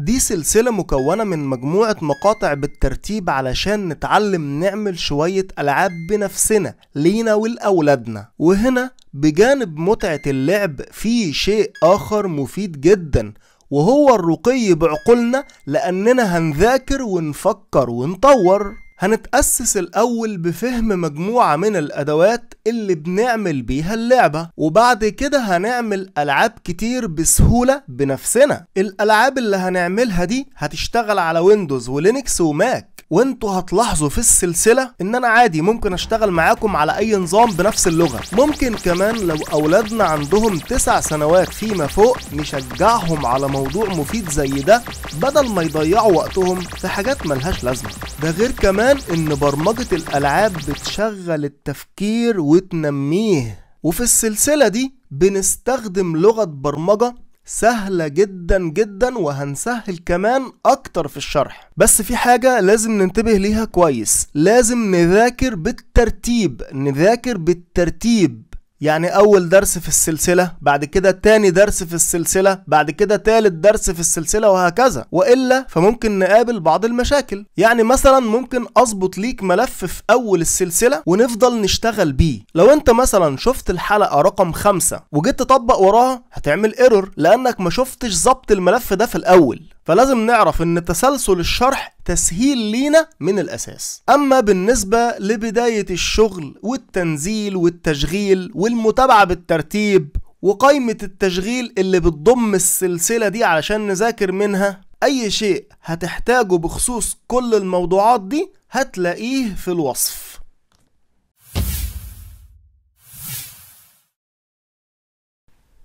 دي سلسلة مكونة من مجموعة مقاطع بالترتيب علشان نتعلم نعمل شوية ألعاب بنفسنا لينا ولأولادنا وهنا بجانب متعة اللعب في شيء آخر مفيد جدا وهو الرقي بعقولنا لأننا هنذاكر ونفكر ونطور هنتأسس الأول بفهم مجموعة من الأدوات اللي بنعمل بيها اللعبة وبعد كده هنعمل ألعاب كتير بسهولة بنفسنا الألعاب اللي هنعملها دي هتشتغل على ويندوز ولينكس وماك وانتوا هتلاحظوا في السلسله ان انا عادي ممكن اشتغل معاكم على اي نظام بنفس اللغه ممكن كمان لو اولادنا عندهم تسع سنوات فيما فوق نشجعهم على موضوع مفيد زي ده بدل ما يضيعوا وقتهم في حاجات ملهاش لازمه ده غير كمان ان برمجه الالعاب بتشغل التفكير وتنميه وفي السلسله دي بنستخدم لغه برمجه سهلة جدا جدا وهنسهل كمان أكتر في الشرح بس في حاجة لازم ننتبه ليها كويس لازم نذاكر بالترتيب نذاكر بالترتيب يعني أول درس في السلسلة بعد كده تاني درس في السلسلة بعد كده تالت درس في السلسلة وهكذا وإلا فممكن نقابل بعض المشاكل يعني مثلا ممكن أظبط ليك ملف في أول السلسلة ونفضل نشتغل بيه لو أنت مثلا شفت الحلقة رقم خمسة وجيت تطبق وراها هتعمل ايرور لأنك ما شفتش ظبط الملف ده في الأول فلازم نعرف ان تسلسل الشرح تسهيل لينا من الاساس اما بالنسبه لبدايه الشغل والتنزيل والتشغيل والمتابعه بالترتيب وقائمه التشغيل اللي بتضم السلسله دي علشان نذاكر منها اي شيء هتحتاجه بخصوص كل الموضوعات دي هتلاقيه في الوصف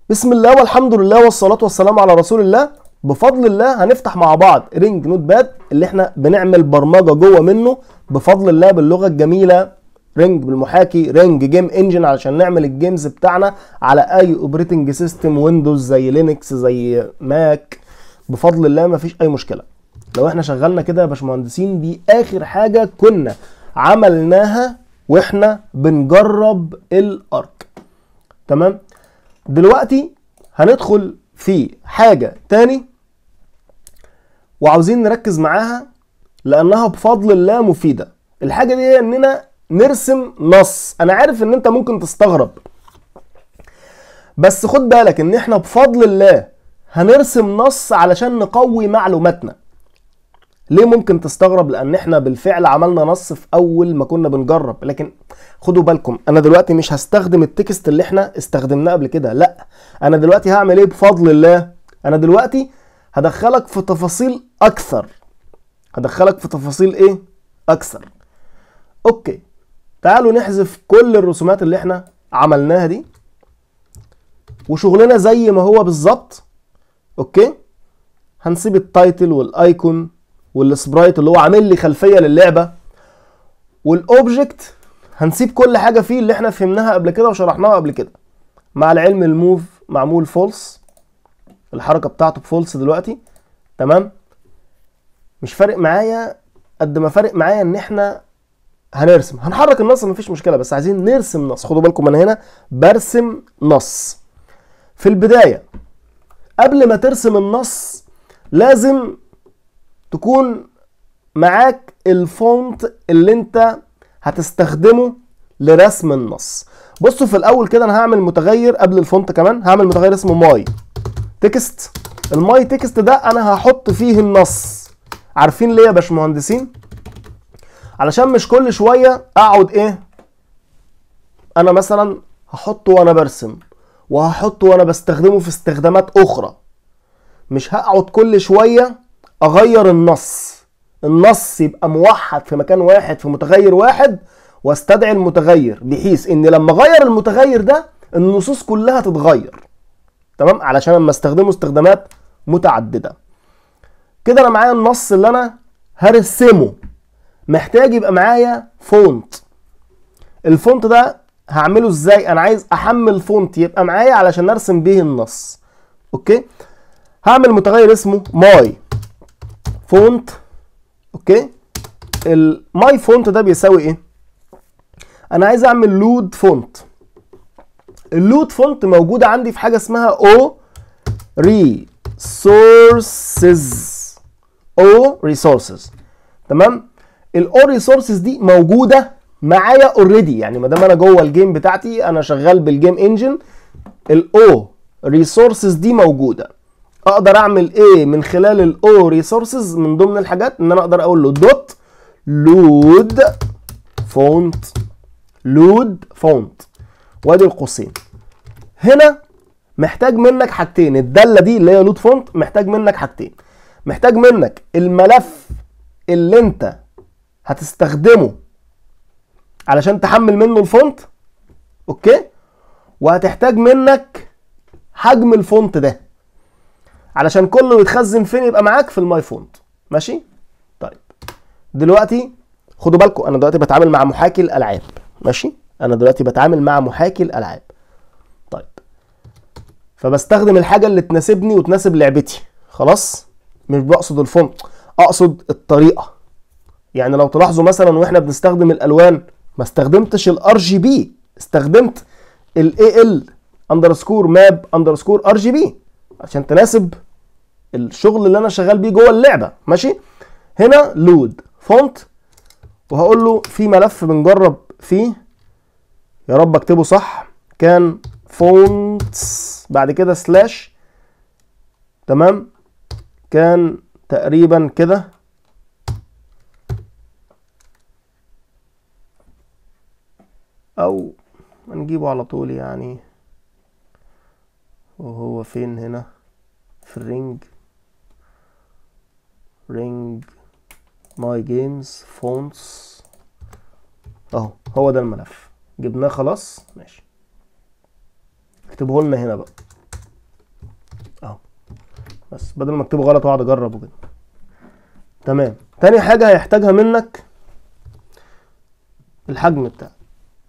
بسم الله والحمد لله والصلاة والسلام على رسول الله بفضل الله هنفتح مع بعض رينج نوت باد اللي احنا بنعمل برمجه جوه منه بفضل الله باللغه الجميله رينج بالمحاكي رينج جيم انجن علشان نعمل الجيمز بتاعنا على اي اوبريتنج سيستم ويندوز زي لينكس زي ماك بفضل الله ما فيش اي مشكله لو احنا شغلنا كده يا باشمهندسين دي اخر حاجه كنا عملناها واحنا بنجرب الارك تمام دلوقتي هندخل في حاجه تاني وعاوزين نركز معاها لانها بفضل الله مفيده الحاجه دي هي اننا نرسم نص انا عارف ان انت ممكن تستغرب بس خد بالك ان احنا بفضل الله هنرسم نص علشان نقوي معلوماتنا ليه ممكن تستغرب لان احنا بالفعل عملنا نص في اول ما كنا بنجرب لكن خدوا بالكم انا دلوقتي مش هستخدم التكست اللي احنا استخدمناه قبل كده لا انا دلوقتي هعمل ايه بفضل الله انا دلوقتي هدخلك في تفاصيل اكثر هدخلك في تفاصيل ايه اكثر اوكي تعالوا نحذف كل الرسومات اللي احنا عملناها دي وشغلنا زي ما هو بالظبط اوكي هنسيب التايتل والايكون والسبرايت اللي هو عامل لي خلفيه للعبه والاوبجكت هنسيب كل حاجه فيه اللي احنا فهمناها قبل كده وشرحناها قبل كده مع العلم الموف معمول فولس الحركه بتاعته بفولس دلوقتي تمام مش فارق معايا قد ما فارق معايا ان احنا هنرسم هنحرك النص مفيش مشكله بس عايزين نرسم نص خدوا بالكم انا هنا برسم نص في البدايه قبل ما ترسم النص لازم تكون معاك الفونت اللي انت هتستخدمه لرسم النص بصوا في الاول كده انا هعمل متغير قبل الفونت كمان هعمل متغير اسمه ماي تكست الماي تكست ده انا هحط فيه النص عارفين ليه يا باشمهندسين علشان مش كل شويه اقعد ايه انا مثلا هحطه وانا برسم وهحطه وانا بستخدمه في استخدامات اخرى مش هقعد كل شويه اغير النص النص يبقى موحد في مكان واحد في متغير واحد واستدعي المتغير بحيث ان لما اغير المتغير ده النصوص كلها تتغير تمام علشان اما استخدمه استخدامات متعدده كده انا معايا النص اللي انا هرسمه محتاج يبقى معايا فونت الفونت ده هعمله ازاي انا عايز احمل فونت يبقى معايا علشان ارسم بيه النص اوكي هعمل متغير اسمه ماي فونت اوكي الماي فونت ده بيساوي ايه انا عايز اعمل لود فونت اللود فولت موجوده عندي في حاجه اسمها او ريسورسز او ريسورسز تمام الاو ريسورسز دي موجوده معايا اوريدي يعني ما دام انا جوه الجيم بتاعتي انا شغال بالجيم انجن الاو ريسورسز دي موجوده اقدر اعمل ايه من خلال الاو ريسورسز من ضمن الحاجات ان انا اقدر اقول له دوت لود فونت لود فونت وادي القوسين هنا محتاج منك حاجتين الداله دي اللي هي لود فونت محتاج منك حاجتين محتاج منك الملف اللي انت هتستخدمه علشان تحمل منه الفونت اوكي وهتحتاج منك حجم الفونت ده علشان كله يتخزن فين يبقى معاك في الماي فونت ماشي طيب دلوقتي خدوا بالكم انا دلوقتي بتعامل مع محاكي الالعاب ماشي انا دلوقتي بتعامل مع محاكي الالعاب طيب فبستخدم الحاجه اللي تناسبني وتناسب لعبتي خلاص مش بقصد الفونت اقصد الطريقه يعني لو تلاحظوا مثلا واحنا بنستخدم الالوان ما استخدمتش الار جي بي استخدمت الاي ال اندرسكور ماب اندرسكور ار جي بي عشان تناسب الشغل اللي انا شغال بيه جوه اللعبه ماشي هنا لود فونت وهقول له في ملف بنجرب فيه يا رب اكتبه صح كان فونتس بعد كده سلاش تمام كان تقريبا كده او هنجيبه على طول يعني وهو فين هنا في الرينج رينج ماي جيمز فونتس اهو هو ده الملف جبناه خلاص ماشي اكتبه لنا هنا بقى اهو بس بدل ما اكتبه غلط واقعد اجربه كده تمام تاني حاجه هيحتاجها منك الحجم بتاعك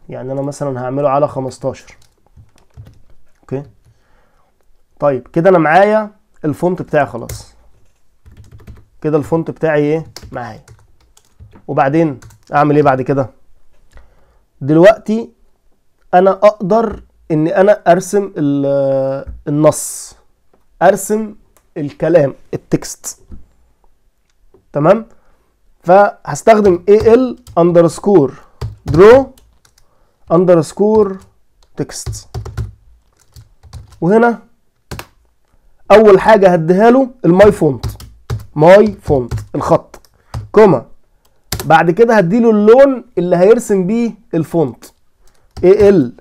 يعني انا مثلا هعمله على 15 اوكي طيب كده انا معايا الفونت بتاعي خلاص كده الفونت بتاعي ايه معايا وبعدين اعمل ايه بعد كده دلوقتي انا اقدر ان انا ارسم النص ارسم الكلام التكست تمام فهستخدم al underscore draw underscore text وهنا اول حاجه هديها له الماي فونت ماي فونت الخط كوما بعد كده هديله اللون اللي هيرسم بيه الفونت ال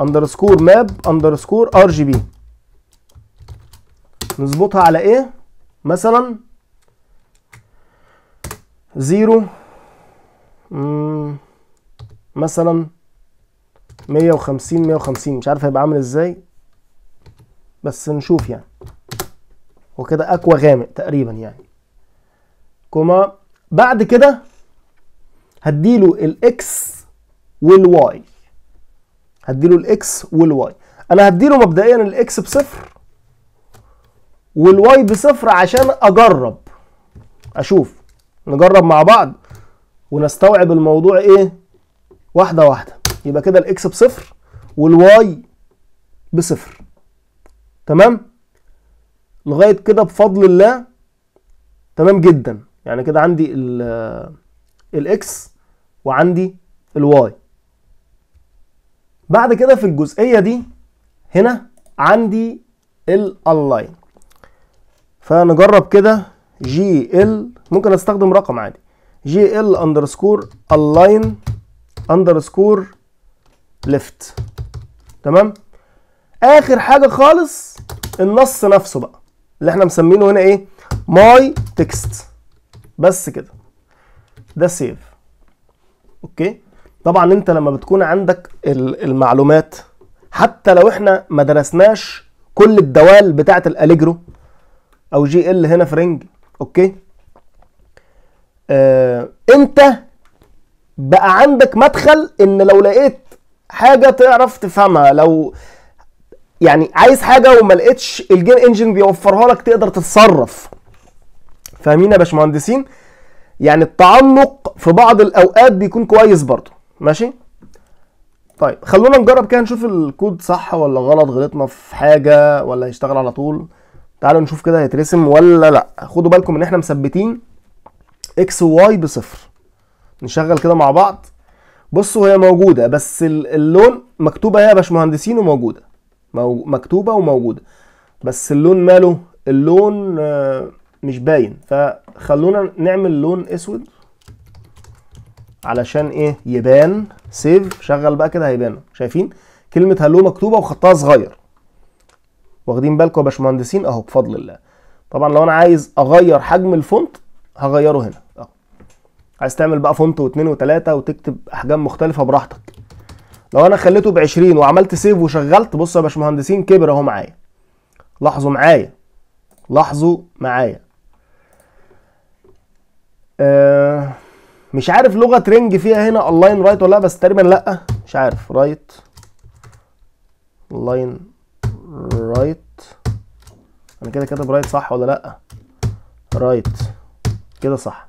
اندرسكور ماب اندرسكور ار جي بي نظبطها على ايه مثلا زيرو مثلا 150 150 مش عارف هيبقى عامل ازاي بس نشوف يعني وكده اكوا غامق تقريبا يعني كوما بعد كده هديله الاكس والواي هديله الاكس والواي انا هديله مبدئيا الاكس بصفر والواي بصفر عشان اجرب اشوف نجرب مع بعض ونستوعب الموضوع ايه واحده واحده يبقى كده الاكس بصفر والواي بصفر تمام لغايه كده بفضل الله تمام جدا يعني كده عندي الاكس وعندي الواي بعد كده في الجزئيه دي هنا عندي الالاين فنجرب كده جي ال ممكن استخدم رقم عادي جي ال اندرسكور الاين اندرسكور ليفت تمام اخر حاجه خالص النص نفسه بقى اللي احنا مسمينه هنا ايه ماي تكست بس كده ده سيف اوكي طبعا انت لما بتكون عندك المعلومات حتى لو احنا ما درسناش كل الدوال بتاعه الاليجرو او جي ال هنا في رينج اوكي آه انت بقى عندك مدخل ان لو لقيت حاجه تعرف تفهمها لو يعني عايز حاجه وما لقيتش الجيم انجن بيوفرها لك تقدر تتصرف فاهمين يا باشمهندسين يعني التعمق في بعض الاوقات بيكون كويس برضه ماشي طيب خلونا نجرب كده نشوف الكود صح ولا غلط غلطنا في حاجه ولا هيشتغل على طول تعالوا نشوف كده هيترسم ولا لا خدوا بالكم ان احنا مثبتين اكس وواي بصفر نشغل كده مع بعض بصوا هي موجوده بس اللون مكتوبه هي يا باشمهندسين وموجوده مكتوبه وموجوده بس اللون ماله اللون آه مش باين فخلونا نعمل لون اسود علشان ايه يبان سيف شغل بقى كده هيبان شايفين كلمه هلو مكتوبه وخطها صغير واخدين بالكم يا باشمهندسين اهو بفضل الله طبعا لو انا عايز اغير حجم الفونت هغيره هنا أه. عايز تعمل بقى فونت واثنين وثلاثه وتكتب احجام مختلفه براحتك لو انا خليته ب 20 وعملت سيف وشغلت بصوا يا باشمهندسين كبر اهو معايا لاحظوا معايا لاحظوا معايا آه مش عارف لغه رينج فيها هنا اللاين رايت ولا لا بس تقريبا لا مش عارف رايت لاين رايت انا كده كاتب رايت صح ولا لا رايت كده صح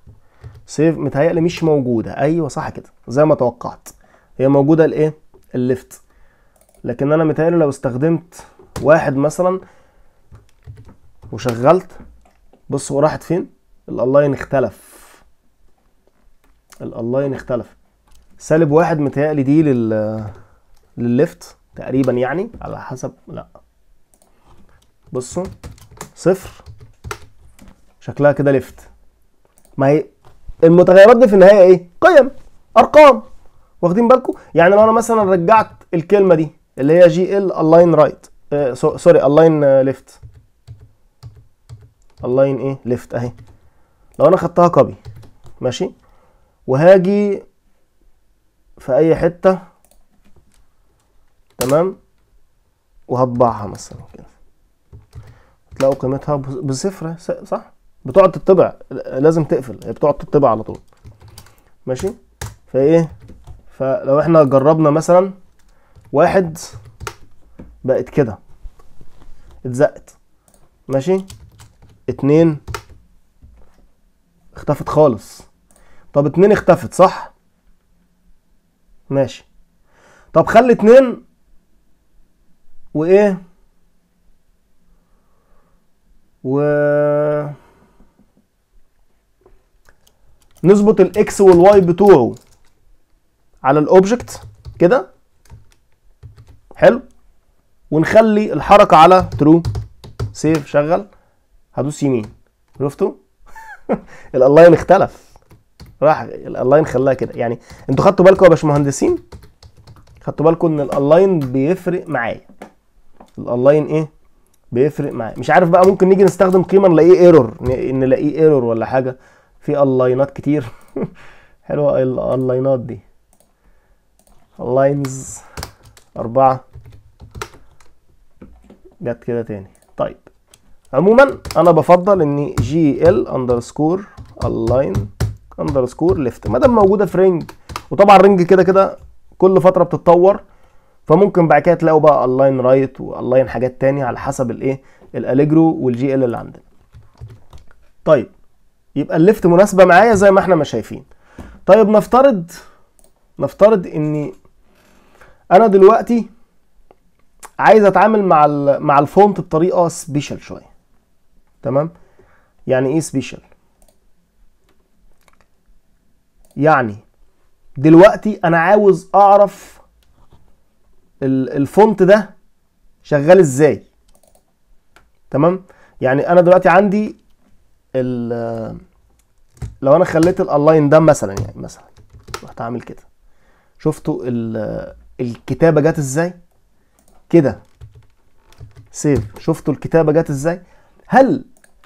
سيف متهيألي مش موجوده ايوه صح كده زي ما توقعت هي موجوده الايه الليفت لكن انا متهيألي لو استخدمت واحد مثلا وشغلت بص وراحت راحت فين الاونلاين اختلف الالاين اختلف سالب واحد متهيألي دي لل للليفت تقريبا يعني على حسب لا بصوا صفر شكلها كده ليفت ما هي المتغيرات دي في النهايه ايه قيم ارقام واخدين بالكم يعني لو انا مثلا رجعت الكلمه دي اللي هي جي ال الاين رايت سوري الاين ليفت الاين ايه ليفت اهي لو انا خدتها كوبي ماشي وهاجي في اي حتة تمام وهطبعها مثلا كده تلاقوا قيمتها بصفر صح بتقعد تطبع لازم تقفل هي بتقعد تطبع على طول ماشي فايه فلو احنا جربنا مثلا واحد بقت كده اتزقت ماشي اتنين اختفت خالص طب اتنين اختفت صح ماشي طب خلي اتنين وايه و نظبط الاكس والواي بتوعه على الاوبجكت كده حلو ونخلي الحركه على ترو سيف شغل هدوس يمين شفتوا الالاين اختلف راح الالاين خلاها كده يعني انتوا خدتوا بالكم يا باشمهندسين خدتوا بالكم ان الالاين بيفرق معايا الالاين ايه بيفرق معايا مش عارف بقى ممكن نيجي نستخدم قيمه نلاقيه ايرور نلاقيه ايرور ولا حاجه في اللاينات كتير حلوه الاينات دي اللاينز أربعة جت كده تاني طيب عموما انا بفضل ان جي ال اندرسكور اللاين اندرسكور ليفت ما دام موجوده في رينج وطبعا رينج كده كده كل فتره بتتطور فممكن بعد كده تلاقوا بقى اللاين رايت واللاين حاجات تانية على حسب الايه الاليجرو والجي ال اللي عندنا طيب يبقى الليفت مناسبه معايا زي ما احنا ما شايفين طيب نفترض نفترض اني انا دلوقتي عايز اتعامل مع مع الفونت بطريقه سبيشال شويه تمام يعني ايه سبيشال يعني دلوقتي انا عاوز اعرف الفونت ده شغال ازاي تمام يعني انا دلوقتي عندي لو انا خليت الالاين ده مثلا يعني مثلا رحت عامل كده شفتوا الكتابه جت ازاي كده سيف شفتوا الكتابه جت ازاي هل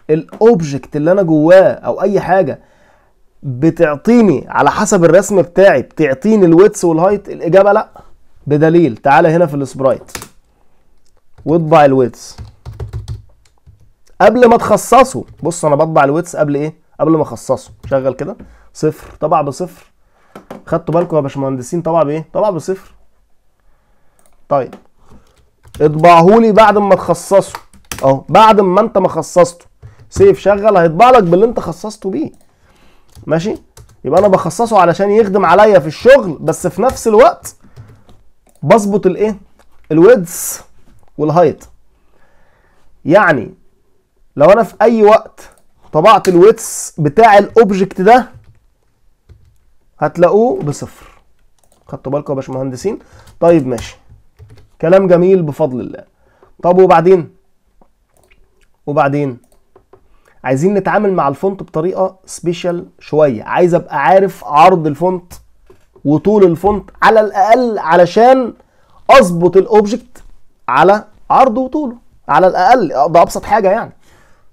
الاوبجكت اللي انا جواه او اي حاجه بتعطيني على حسب الرسم بتاعي بتعطيني الويتس والهايت الاجابه لا بدليل تعالى هنا في السبرايت واطبع الويتس قبل ما تخصصه بص انا بطبع الويتس قبل ايه قبل ما اخصصه شغل كده صفر طبع بصفر خدتوا بالكم يا باشمهندسين طبع بايه طبع بصفر طيب اطبعهولي بعد ما تخصصه اهو بعد ما انت ما خصصته سيف شغل هيطبع لك باللي انت خصصته بيه ماشي يبقى انا بخصصه علشان يخدم عليا في الشغل بس في نفس الوقت بظبط الايه الويدز والهايت يعني لو انا في اي وقت طبعت الويدز بتاع الاوبجكت ده هتلاقوه بصفر خدتوا بالكم يا باشمهندسين طيب ماشي كلام جميل بفضل الله طب وبعدين وبعدين عايزين نتعامل مع الفونت بطريقه سبيشال شويه عايز ابقى عارف عرض الفونت وطول الفونت على الاقل علشان اظبط الاوبجكت على عرضه وطوله على الاقل ده ابسط حاجه يعني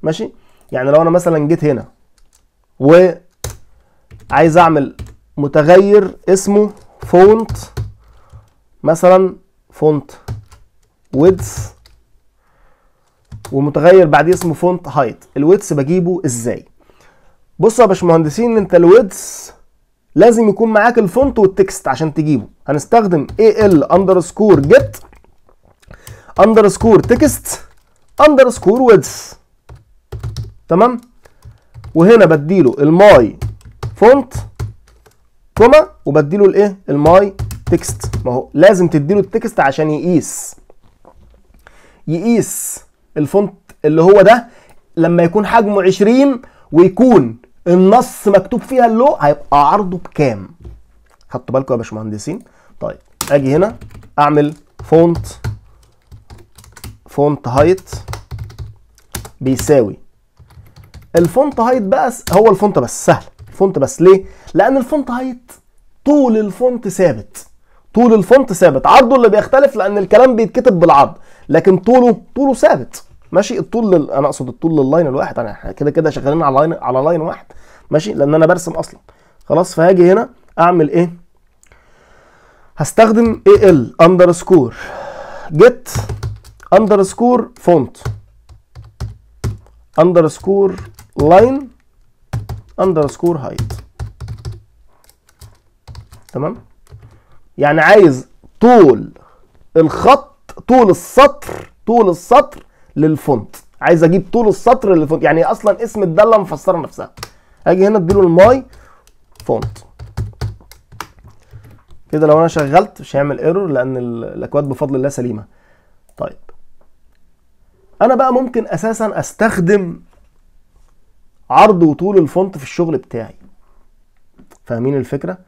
ماشي يعني لو انا مثلا جيت هنا و عايز اعمل متغير اسمه فونت مثلا فونت ويدث ومتغير بعديه اسمه فونت هايت الويدث بجيبه ازاي بصوا يا باشمهندسين انت الويدث لازم يكون معاك الفونت والتكست عشان تجيبه هنستخدم al underscore get underscore text underscore width تمام وهنا بديله الماي فونت كوما وبديله الايه الماي تكست ما هو لازم تديله التكست عشان يقيس يقيس الفونت اللي هو ده لما يكون حجمه 20 ويكون النص مكتوب فيها اللو هيبقى عرضه بكام خدتوا بالكم يا باشمهندسين طيب اجي هنا اعمل فونت فونت هايت بيساوي الفونت هايت بقى هو الفونت بس سهل الفونت بس ليه لان الفونت هايت طول الفونت ثابت طول الفونت ثابت عرضه اللي بيختلف لان الكلام بيتكتب بالعرض لكن طوله طوله ثابت ماشي الطول لل... انا اقصد الطول لللاين الواحد انا كده كده شغالين على لاين على لاين واحد ماشي لان انا برسم اصلا خلاص فهاجي هنا اعمل ايه هستخدم ال اندرسكور جيت اندرسكور فونت اندرسكور لاين اندرسكور هايت تمام يعني عايز طول الخط طول السطر طول السطر للفونت عايز اجيب طول السطر للفونت يعني اصلا اسم الداله مفسره نفسها اجي هنا اديله الماي فونت كده لو انا شغلت مش هيعمل ايرور لان الاكواد بفضل الله سليمه طيب انا بقى ممكن اساسا استخدم عرض وطول الفونت في الشغل بتاعي فاهمين الفكره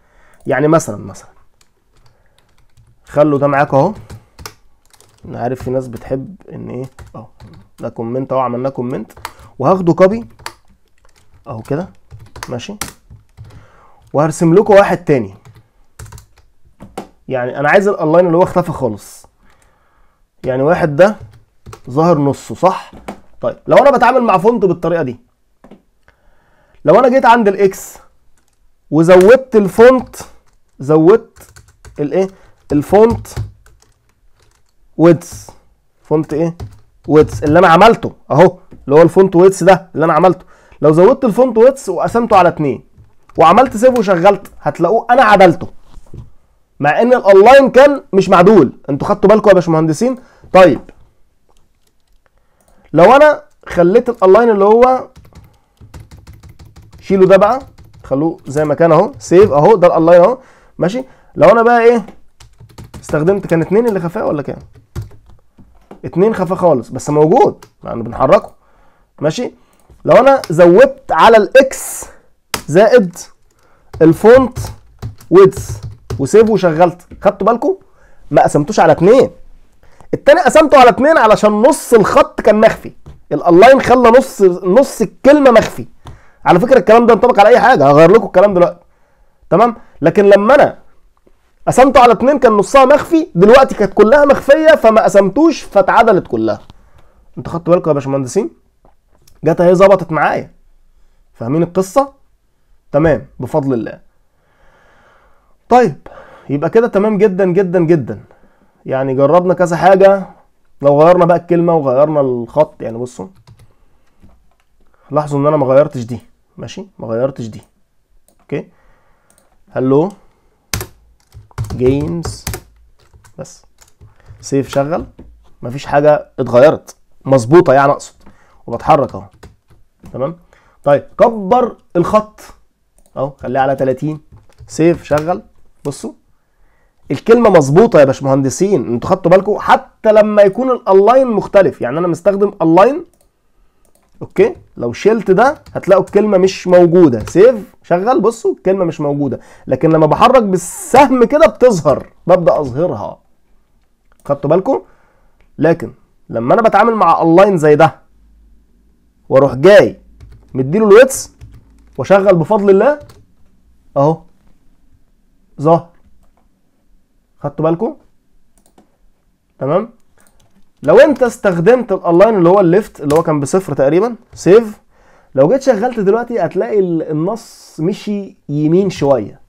يعني مثلا مثلا خلوا ده معاك اهو انا عارف في ناس بتحب ان ايه اهو ده كومنت اهو عملناه كومنت وهاخده كوبي اهو كده ماشي وهرسم لكم واحد تاني يعني انا عايز الالاين اللي هو اختفى خالص يعني واحد ده ظاهر نصه صح طيب لو انا بتعامل مع فونت بالطريقه دي لو انا جيت عند الاكس وزودت الفونت زودت الايه الفونت ويدز فونت ايه ويدز اللي انا عملته اهو اللي هو الفونت ويدز ده اللي انا عملته لو زودت الفونت ويدز وقسمته على اتنين وعملت سيف وشغلت هتلاقوه انا عدلته مع ان الاونلاين كان مش معدول انتوا خدتوا بالكم يا باشمهندسين طيب لو انا خليت الاونلاين اللي هو شيله ده بقى خلوه زي ما كان اهو سيف اهو ده الاونلاين اهو ماشي لو انا بقى ايه استخدمت كان اتنين اللي خفاه ولا كام اتنين خفا خالص بس موجود يعني بنحركه ماشي لو انا زودت على الاكس زائد الفونت ويدز وسيبه وشغلت خدتوا بالكم ما قسمتوش على اتنين التاني قسمته على اتنين علشان نص الخط كان مخفي الالاين خلى نص نص الكلمه مخفي على فكره الكلام ده ينطبق على اي حاجه هغير لكم الكلام دلوقتي تمام لكن لما انا قسمته على اتنين كان نصها مخفي دلوقتي كانت كلها مخفيه فما قسمتوش فاتعدلت كلها انت خدت بالكم يا باشمهندسين جت اهي ظبطت معايا فاهمين القصه تمام بفضل الله طيب يبقى كده تمام جدا جدا جدا يعني جربنا كذا حاجه لو غيرنا بقى الكلمه وغيرنا الخط يعني بصوا لاحظوا ان انا ما غيرتش دي ماشي ما غيرتش دي اوكي هلو جيمز بس سيف شغل مفيش حاجه اتغيرت مظبوطه يعني اقصد وبتحرك اهو تمام طيب كبر الخط اهو خليه على 30 سيف شغل بصوا الكلمة مظبوطة يا باشمهندسين انتوا خدتوا بالكم حتى لما يكون الالاين مختلف يعني انا مستخدم الاين اوكي لو شلت ده هتلاقوا الكلمة مش موجودة سيف شغال بصوا الكلمه مش موجوده لكن لما بحرك بالسهم كده بتظهر ببدا اظهرها خدتوا بالكم لكن لما انا بتعامل مع اونلاين زي ده واروح جاي مديله الويتس واشغل بفضل الله اهو ظهر خدتوا بالكم تمام لو انت استخدمت الاونلاين اللي هو الليفت اللي هو كان بصفر تقريبا سيف لو جيت شغلت دلوقتي هتلاقي النص مشي يمين شويه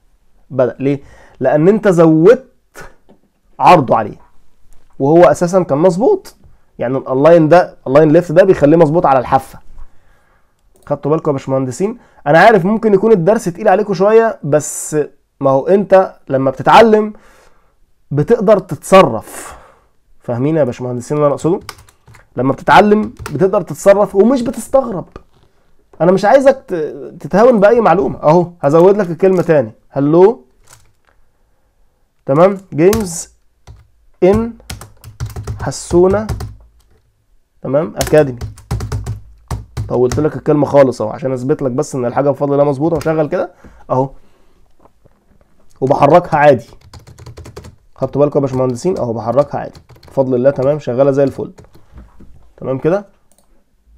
بدا ليه لان انت زودت عرضه عليه وهو اساسا كان مظبوط يعني اللاين ده اللاين ليفت ده بيخليه مظبوط على الحافه خدتوا بالكم يا باشمهندسين انا عارف ممكن يكون الدرس تقيل عليكم شويه بس ما هو انت لما بتتعلم بتقدر تتصرف فاهمين يا باشمهندسين اللي انا اقصده لما بتتعلم بتقدر تتصرف ومش بتستغرب انا مش عايزك تتهاون باي معلومه اهو هزود لك الكلمه تاني هلو تمام جيمز ان حسونا تمام اكاديمي طولت لك الكلمه خالص اهو عشان اثبت لك بس ان الحاجه بفضل الله مظبوطه وشغل كده اهو وبحركها عادي خدتوا بالكم يا باشمهندسين اهو بحركها عادي بفضل الله تمام شغاله زي الفل تمام كده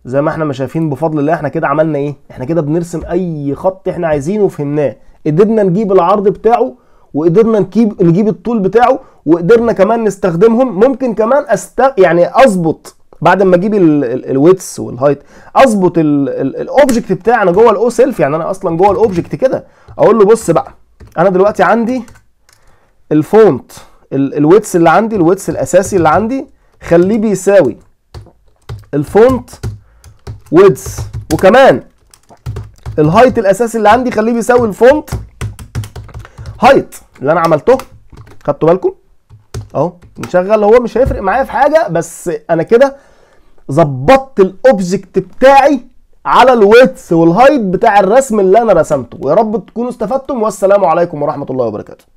زي ما احنا ما شايفين بفضل الله احنا كده عملنا ايه احنا كده بنرسم اي خط احنا عايزينه وفهمناه قدرنا نجيب العرض بتاعه وقدرنا نجيب نجيب الطول بتاعه وقدرنا كمان نستخدمهم ممكن كمان أست... يعني اظبط بعد ما اجيب الويتس والهايت اظبط الاوبجكت انا جوه الاو سيلف oh يعني انا اصلا جوه الاوبجكت كده اقول له بص بقى انا دلوقتي عندي الفونت الويتس اللي عندي الويتس الاساسي اللي عندي خليه بيساوي الفونت ويدث وكمان الهايت الاساسي اللي عندي خليه بيساوي الفونت هايت اللي انا عملته خدتوا بالكم اهو نشغل هو مش هيفرق معايا في حاجه بس انا كده ظبطت الاوبجكت بتاعي على الويتس والهايت بتاع الرسم اللي انا رسمته ويا رب تكونوا استفدتم والسلام عليكم ورحمه الله وبركاته